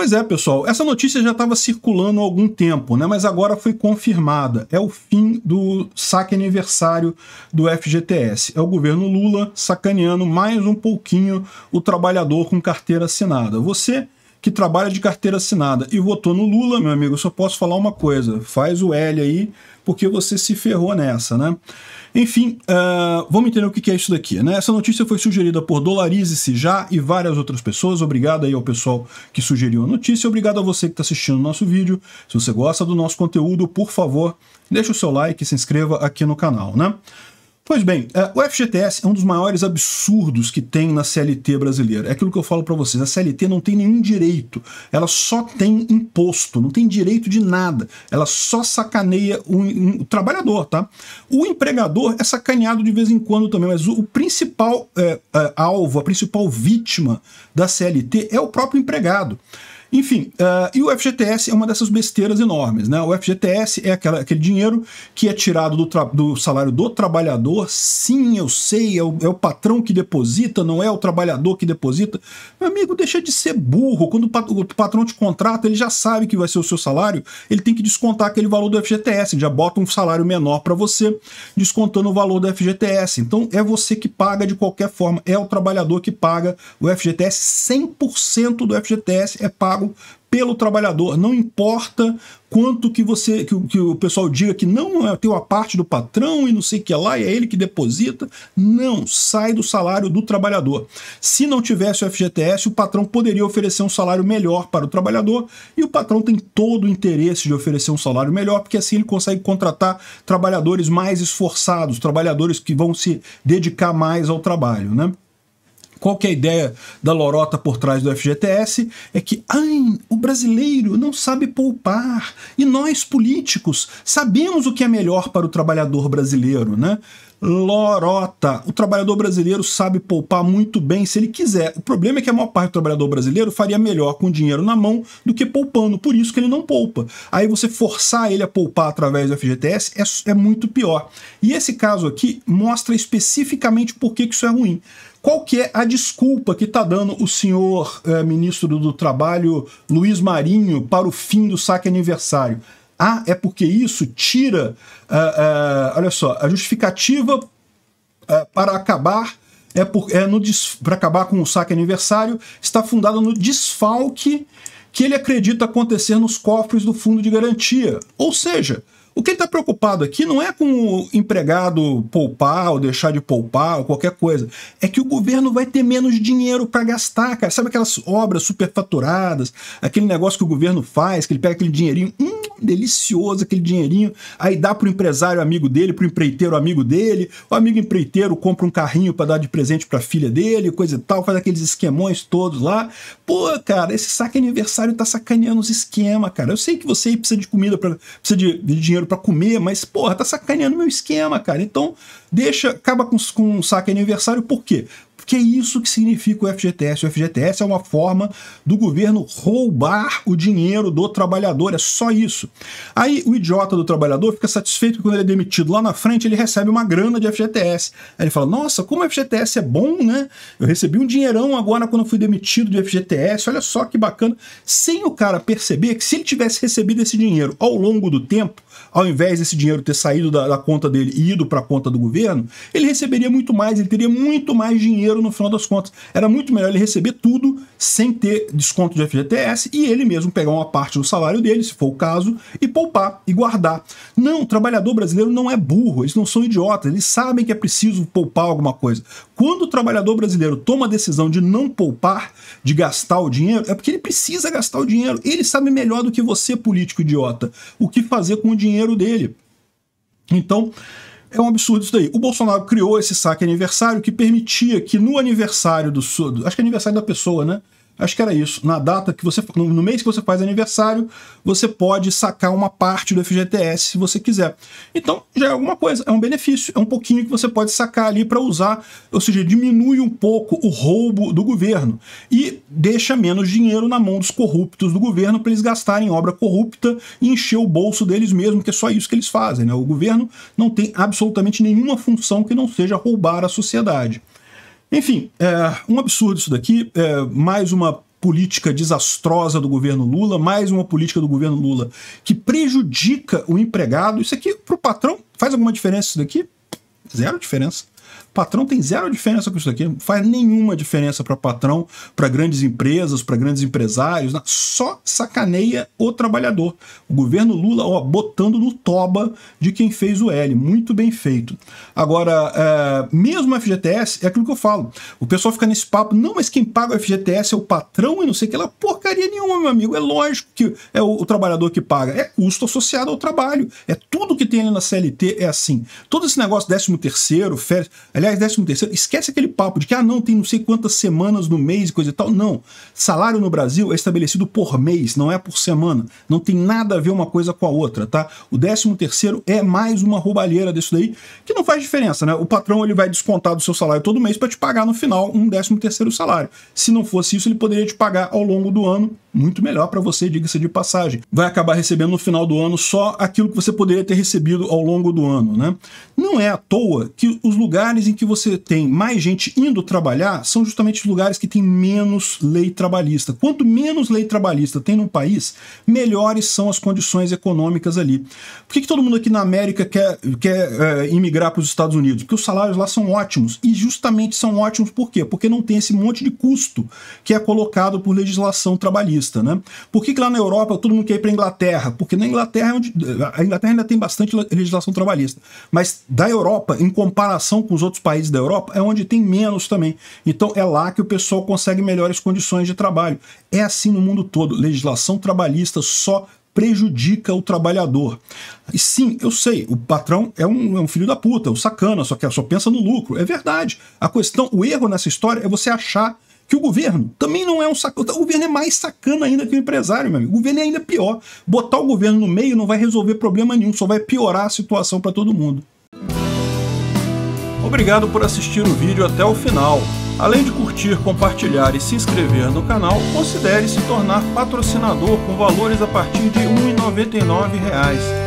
Pois é, pessoal, essa notícia já estava circulando há algum tempo, né? mas agora foi confirmada. É o fim do saque aniversário do FGTS. É o governo Lula sacaneando mais um pouquinho o trabalhador com carteira assinada. Você que trabalha de carteira assinada e votou no Lula, meu amigo, eu só posso falar uma coisa: faz o L aí, porque você se ferrou nessa, né? Enfim, uh, vamos entender o que é isso daqui, né? Essa notícia foi sugerida por Dolarize-se Já e várias outras pessoas. Obrigado aí ao pessoal que sugeriu a notícia. Obrigado a você que está assistindo o nosso vídeo. Se você gosta do nosso conteúdo, por favor, deixa o seu like e se inscreva aqui no canal, né? Pois bem, é, o FGTS é um dos maiores absurdos que tem na CLT brasileira. É aquilo que eu falo para vocês, a CLT não tem nenhum direito, ela só tem imposto, não tem direito de nada. Ela só sacaneia o, o trabalhador, tá? O empregador é sacaneado de vez em quando também, mas o, o principal é, é, alvo, a principal vítima da CLT é o próprio empregado. Enfim, uh, e o FGTS é uma dessas besteiras enormes, né? O FGTS é aquela, aquele dinheiro que é tirado do, do, salário do trabalhador. Sim, eu sei, é o, é o patrão que deposita, não é o trabalhador que deposita. Meu amigo, deixa de ser burro. Quando o patrão te contrata, ele já sabe que vai ser o seu salário, ele tem que descontar aquele valor do FGTS, ele já bota um salário menor para você, descontando o valor do FGTS. Então é você que paga de qualquer forma, é o trabalhador que paga o FGTS, 100% do FGTS é pago pago pelo trabalhador. Não importa quanto que você que, que o pessoal diga que não é tem uma parte do patrão e não sei o que lá, e é ele que deposita. Não, sai do salário do trabalhador. Se não tivesse o FGTS, o patrão poderia oferecer um salário melhor para o trabalhador, e o patrão tem todo o interesse de oferecer um salário melhor, porque assim ele consegue contratar trabalhadores mais esforçados, trabalhadores que vão se dedicar mais ao trabalho, né? Qual que é a ideia da lorota por trás do FGTS? É que ai, o brasileiro não sabe poupar e nós políticos sabemos o que é melhor para o trabalhador brasileiro, né? Lorota. O trabalhador brasileiro sabe poupar muito bem se ele quiser. O problema é que a maior parte do trabalhador brasileiro faria melhor com dinheiro na mão do que poupando, por isso que ele não poupa. Aí você forçar ele a poupar através do FGTS é, é muito pior. E esse caso aqui mostra especificamente por que, que isso é ruim qual que é a desculpa que está dando o senhor eh, ministro do Trabalho Luiz Marinho para o fim do saque aniversário? Ah, é porque isso tira, eh, eh, olha só, a justificativa para acabar é, por, é no para acabar com o saque aniversário está fundada no desfalque que ele acredita acontecer nos cofres do fundo de garantia. Ou seja, o que ele está preocupado aqui não é com o empregado poupar ou deixar de poupar ou qualquer coisa. É que o governo vai ter menos dinheiro para gastar, cara. Sabe aquelas obras superfaturadas, aquele negócio que o governo faz, que ele pega aquele dinheirinho, hum, delicioso aquele dinheirinho, aí dá para o empresário amigo dele, para o empreiteiro amigo dele, o amigo empreiteiro compra um carrinho para dar de presente para a filha dele, coisa e tal, faz aqueles esquemões todos lá. Pô, cara, esse saque aniversário tá sacaneando os esquema, cara. Eu sei que você precisa de comida, pra, precisa de, de dinheiro para comer, mas, porra, tá sacaneando meu esquema, cara. Então, deixa, acaba com, com um saque aniversário, por quê? Porque é isso que significa o FGTS. O FGTS é uma forma do governo roubar o dinheiro do trabalhador, é só isso. Aí o idiota do trabalhador fica satisfeito que quando ele é demitido lá na frente, ele recebe uma grana de FGTS. Aí ele fala: Nossa, como o FGTS é bom, né? Eu recebi um dinheirão agora quando fui demitido de FGTS, olha só que bacana. Sem o cara perceber que se ele tivesse recebido esse dinheiro ao longo do tempo, ao invés desse dinheiro ter saído da, da conta dele e ido para a conta do governo, ele receberia muito mais, ele teria muito mais dinheiro no final das contas. Era muito melhor ele receber tudo sem ter desconto de FGTS e ele mesmo pegar uma parte do salário dele, se for o caso, e poupar e guardar. Não, o trabalhador brasileiro não é burro, eles não são idiotas, eles sabem que é preciso poupar alguma coisa. Quando o trabalhador brasileiro toma a decisão de não poupar, de gastar o dinheiro, é porque ele precisa gastar o dinheiro. Ele sabe melhor do que você, político idiota, o que fazer com o dinheiro dinheiro dele. Então, é um absurdo isso daí. O Bolsonaro criou esse saque aniversário que permitia que no aniversário do. Acho que é aniversário da pessoa, né? Acho que era isso. Na data que você. No mês que você faz aniversário, você pode sacar uma parte do FGTS se você quiser. Então, já é alguma coisa, é um benefício, é um pouquinho que você pode sacar ali para usar, ou seja, diminui um pouco o roubo do governo e deixa menos dinheiro na mão dos corruptos do governo para eles gastarem obra corrupta e encher o bolso deles mesmo, que é só isso que eles fazem. Né? O governo não tem absolutamente nenhuma função que não seja roubar a sociedade. Enfim, é um absurdo isso daqui. É mais uma política desastrosa do governo Lula, mais uma política do governo Lula que prejudica o empregado. Isso aqui, para o patrão, faz alguma diferença isso daqui? Zero diferença. Patrão tem zero diferença com isso daqui, não faz nenhuma diferença para patrão, para grandes empresas, para grandes empresários, só sacaneia o trabalhador. O governo Lula, ó, botando no toba de quem fez o L, muito bem feito. Agora, é, mesmo FGTS, é aquilo que eu falo, o pessoal fica nesse papo, não, mas quem paga o FGTS é o patrão e não sei o que lá, porcaria nenhuma, meu amigo, é lógico que é o, o trabalhador que paga, é custo associado ao trabalho, é tudo que tem ali na CLT, é assim. Todo esse negócio décimo terceiro, férias, aliás, reais, décimo terceiro. Esquece aquele papo de que, ah, não, tem não sei quantas semanas no mês e coisa e tal. Não. Salário no Brasil é estabelecido por mês, não é por semana. Não tem nada a ver uma coisa com a outra, tá? O décimo terceiro é mais uma roubalheira disso daí, que não faz diferença, né? O patrão, ele vai descontar do seu salário todo mês para te pagar no final um décimo terceiro salário. Se não fosse isso, ele poderia te pagar ao longo do ano muito melhor para você, diga-se de passagem. Vai acabar recebendo no final do ano só aquilo que você poderia ter recebido ao longo do ano, né? Não é à toa que os lugares em que você tem mais gente indo trabalhar são justamente os lugares que têm menos lei trabalhista. Quanto menos lei trabalhista tem num país, melhores são as condições econômicas ali. Por que, que todo mundo aqui na América quer, quer é, imigrar para os Estados Unidos? Porque os salários lá são ótimos. E justamente são ótimos por quê? Porque não tem esse monte de custo que é colocado por legislação trabalhista né? Por que, que lá na Europa todo mundo quer ir para a Inglaterra? Porque na Inglaterra, é a Inglaterra ainda tem bastante legislação trabalhista, mas da Europa, em comparação com os outros países da Europa, é onde tem menos também. Então é lá que o pessoal consegue melhores condições de trabalho. É assim no mundo todo. Legislação trabalhista só prejudica o trabalhador. E sim, eu sei, o patrão é um, é um, filho da puta, um sacana, só que só pensa no lucro. É verdade. A questão, o erro nessa história é você achar que o governo também não é um sacana. O governo é mais sacana ainda que o empresário, meu amigo. O governo é ainda pior. Botar o governo no meio não vai resolver problema nenhum, só vai piorar a situação para todo mundo. Obrigado por assistir o vídeo até o final. Além de curtir, compartilhar e se inscrever no canal, considere se tornar patrocinador com valores a partir de R$ 1,99